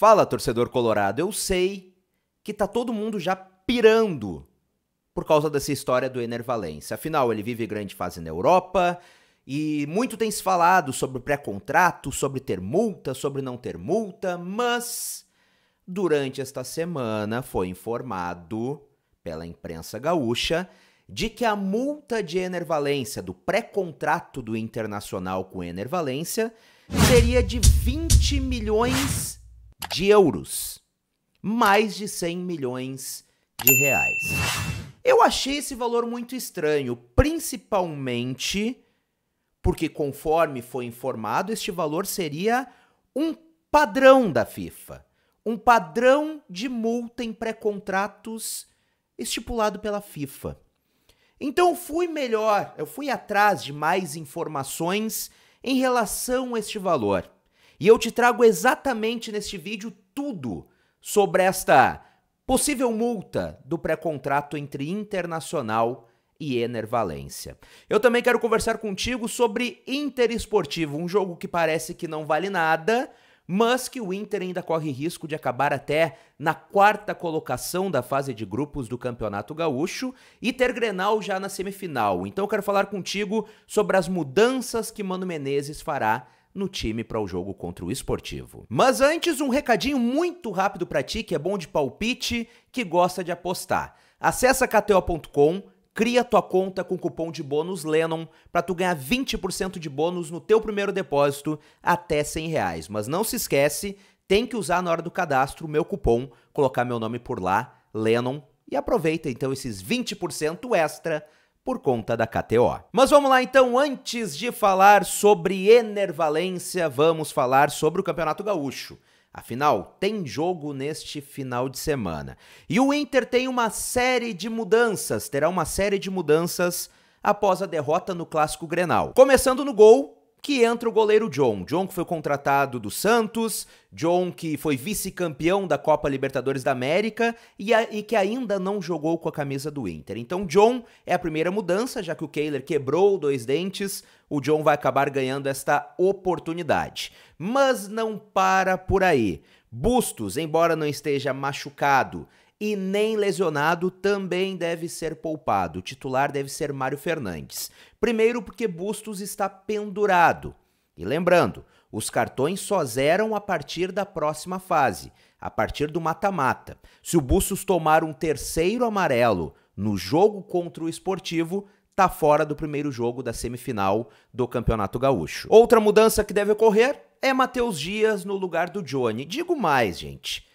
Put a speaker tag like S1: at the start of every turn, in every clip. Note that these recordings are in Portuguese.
S1: Fala, torcedor colorado, eu sei que tá todo mundo já pirando por causa dessa história do Enervalência Afinal, ele vive grande fase na Europa e muito tem se falado sobre pré-contrato, sobre ter multa, sobre não ter multa, mas durante esta semana foi informado pela imprensa gaúcha de que a multa de Enervalência, do pré-contrato do Internacional com Enervalência, seria de 20 milhões de euros, mais de 100 milhões de reais. Eu achei esse valor muito estranho, principalmente porque, conforme foi informado, este valor seria um padrão da FIFA, um padrão de multa em pré-contratos estipulado pela FIFA. Então fui melhor, eu fui atrás de mais informações em relação a este valor. E eu te trago exatamente neste vídeo tudo sobre esta possível multa do pré-contrato entre Internacional e Enervalência. Eu também quero conversar contigo sobre Inter Esportivo, um jogo que parece que não vale nada, mas que o Inter ainda corre risco de acabar até na quarta colocação da fase de grupos do Campeonato Gaúcho e ter Grenal já na semifinal. Então eu quero falar contigo sobre as mudanças que Mano Menezes fará no time para o jogo contra o Esportivo. Mas antes, um recadinho muito rápido para ti que é bom de palpite, que gosta de apostar. Acesse kto.com, cria tua conta com cupom de bônus Lennon para tu ganhar 20% de bônus no teu primeiro depósito até 100 reais. Mas não se esquece, tem que usar na hora do cadastro o meu cupom, colocar meu nome por lá, Lennon, e aproveita então esses 20% extra por conta da KTO. Mas vamos lá então, antes de falar sobre Enervalência, vamos falar sobre o Campeonato Gaúcho. Afinal, tem jogo neste final de semana. E o Inter tem uma série de mudanças, terá uma série de mudanças após a derrota no Clássico Grenal. Começando no gol, que entra o goleiro John. John que foi contratado do Santos, John que foi vice-campeão da Copa Libertadores da América e, a, e, que ainda não jogou com a camisa do Inter. Então John é a primeira mudança, já que o Kehler quebrou dois dentes, o John vai acabar ganhando esta oportunidade. Mas não para por aí. Bustos, embora não esteja machucado, e nem lesionado também deve ser poupado. O titular deve ser Mário Fernandes. Primeiro, porque Bustos está pendurado. E lembrando, os cartões só zeram a partir da próxima fase, a partir do mata-mata. Se o Bustos tomar um terceiro amarelo no jogo contra o Esportivo, tá fora do primeiro jogo da semifinal do Campeonato Gaúcho. Outra mudança que deve ocorrer é Matheus Dias no lugar do Johnny. Digo mais, gente.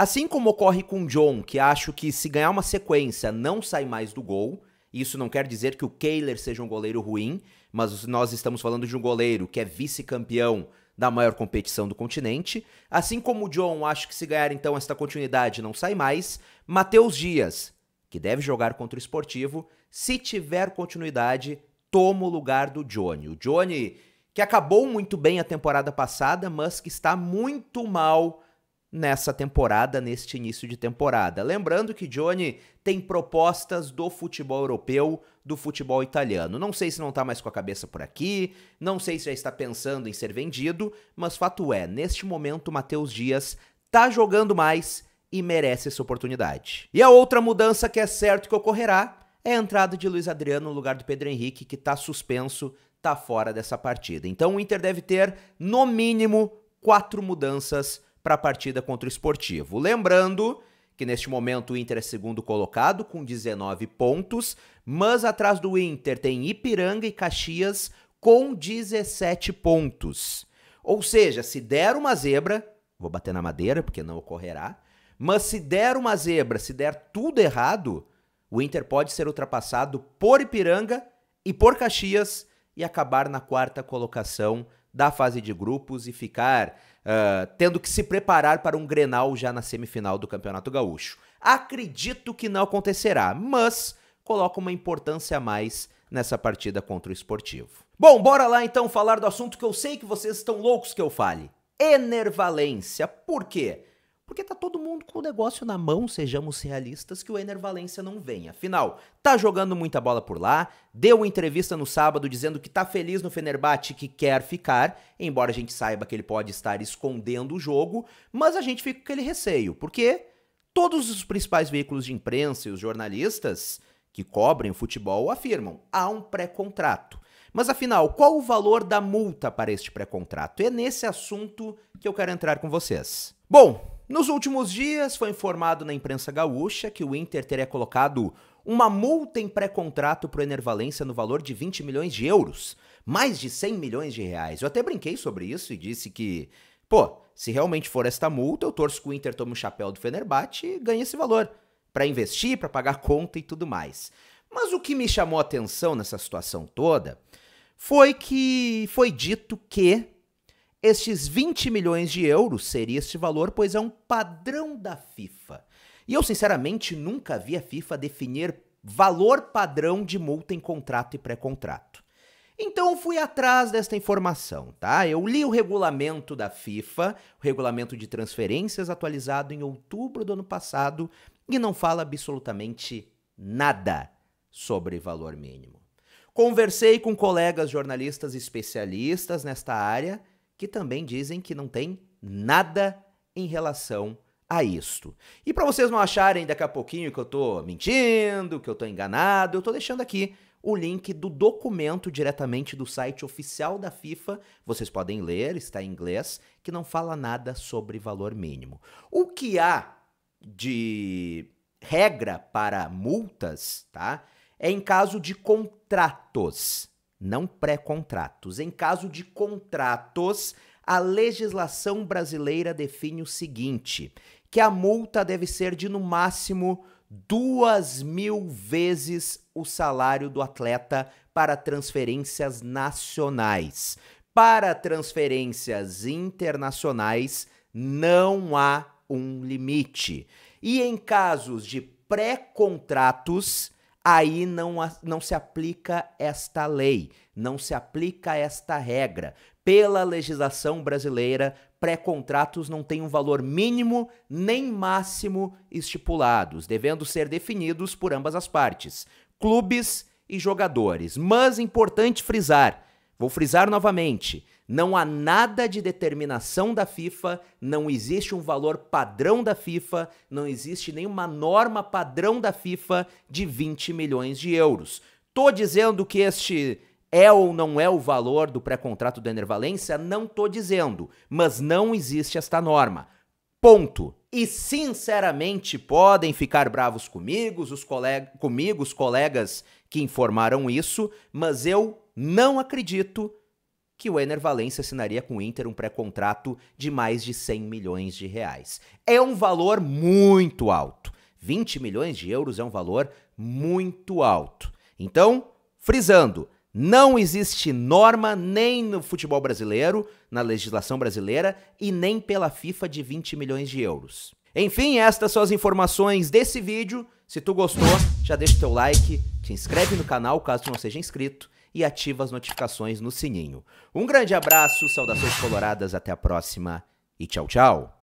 S1: Assim como ocorre com John, que acho que se ganhar uma sequência não sai mais do gol, isso não quer dizer que o Kehler seja um goleiro ruim, mas nós estamos falando de um goleiro que é vice-campeão da maior competição do continente. Assim como o John, acho que se ganhar então esta continuidade não sai mais. Matheus Dias, que deve jogar contra o esportivo, se tiver continuidade, toma o lugar do Johnny. O Johnny, que acabou muito bem a temporada passada, mas que está muito mal nessa temporada, neste início de temporada. Lembrando que Johnny tem propostas do futebol europeu, do futebol italiano. Não sei se não está mais com a cabeça por aqui, não sei se já está pensando em ser vendido, mas fato é, neste momento Matheus Dias está jogando mais e merece essa oportunidade. E a outra mudança que é certo que ocorrerá é a entrada de Luiz Adriano no lugar do Pedro Henrique, que está suspenso, está fora dessa partida. Então o Inter deve ter, no mínimo, quatro mudanças para a partida contra o Esportivo. Lembrando que neste momento o Inter é segundo colocado com 19 pontos, mas atrás do Inter tem Ipiranga e Caxias com 17 pontos. Ou seja, se der uma zebra, vou bater na madeira porque não ocorrerá, mas se der uma zebra, se der tudo errado, o Inter pode ser ultrapassado por Ipiranga e por Caxias e acabar na quarta colocação da fase de grupos e ficar uh, tendo que se preparar para um grenal já na semifinal do Campeonato Gaúcho. Acredito que não acontecerá, mas coloca uma importância a mais nessa partida contra o esportivo. Bom, bora lá então falar do assunto que eu sei que vocês estão loucos que eu fale. Enervalência. Por quê? Porque tá todo mundo com o negócio na mão, sejamos realistas, que o Ener Valência não vem. Afinal, tá jogando muita bola por lá, deu entrevista no sábado dizendo que tá feliz no Fenerbahçe, que quer ficar, embora a gente saiba que ele pode estar escondendo o jogo, mas a gente fica com aquele receio, porque todos os principais veículos de imprensa e os jornalistas que cobrem o futebol afirmam, há um pré-contrato. Mas afinal, qual o valor da multa para este pré-contrato? É nesse assunto que eu quero entrar com vocês. Bom, nos últimos dias, foi informado na imprensa gaúcha que o Inter teria colocado uma multa em pré-contrato para o Enervalência no valor de 20 milhões de euros, mais de 100 milhões de reais. Eu até brinquei sobre isso e disse que, pô, se realmente for esta multa, eu torço que o Inter tome o chapéu do Fenerbahçe e ganhe esse valor para investir, para pagar conta e tudo mais. Mas o que me chamou a atenção nessa situação toda foi que foi dito que estes 20 milhões de euros seria este valor, pois é um padrão da FIFA. E eu, sinceramente, nunca vi a FIFA definir valor padrão de multa em contrato e pré-contrato. Então fui atrás desta informação, tá? Eu li o regulamento da FIFA, o regulamento de transferências atualizado em outubro do ano passado, e não fala absolutamente nada sobre valor mínimo. Conversei com colegas jornalistas especialistas nesta área que também dizem que não tem nada em relação a isto. E para vocês não acharem daqui a pouquinho que eu estou mentindo, que eu estou enganado, eu estou deixando aqui o link do documento diretamente do site oficial da FIFA. Vocês podem ler, está em inglês, que não fala nada sobre valor mínimo. O que há de regra para multas, tá? É em caso de contratos não pré-contratos. Em caso de contratos, a legislação brasileira define o seguinte: que a multa deve ser de no máximo duas mil vezes o salário do atleta para transferências nacionais. Para transferências internacionais, não há um limite. E em casos de pré-contratos, aí não, não se aplica esta lei, não se aplica esta regra. Pela legislação brasileira, pré-contratos não têm um valor mínimo nem máximo estipulados, devendo ser definidos por ambas as partes, clubes e jogadores. Mas importante frisar Vou frisar novamente: não há nada de determinação da FIFA, não existe um valor padrão da FIFA, não existe nenhuma norma padrão da FIFA de 20 milhões de euros. Tô dizendo que este é ou não é o valor do pré-contrato do Enervalência? Não tô dizendo, mas não existe esta norma. Ponto. E sinceramente podem ficar bravos comigo, os colegas, comigo, os colegas que informaram isso, mas eu não acredito que o Ener Valencia assinaria com o Inter um pré-contrato de mais de 100 milhões de reais. É um valor muito alto. 20 milhões de euros é um valor muito alto. Então, frisando, não existe norma nem no futebol brasileiro, na legislação brasileira e nem pela FIFA de 20 milhões de euros. Enfim, estas são as informações desse vídeo. Se tu gostou, já deixa o teu like, te inscreve no canal caso tu não seja inscrito e ativa as notificações no sininho. Um grande abraço, saudações coloradas, até a próxima e tchau, tchau.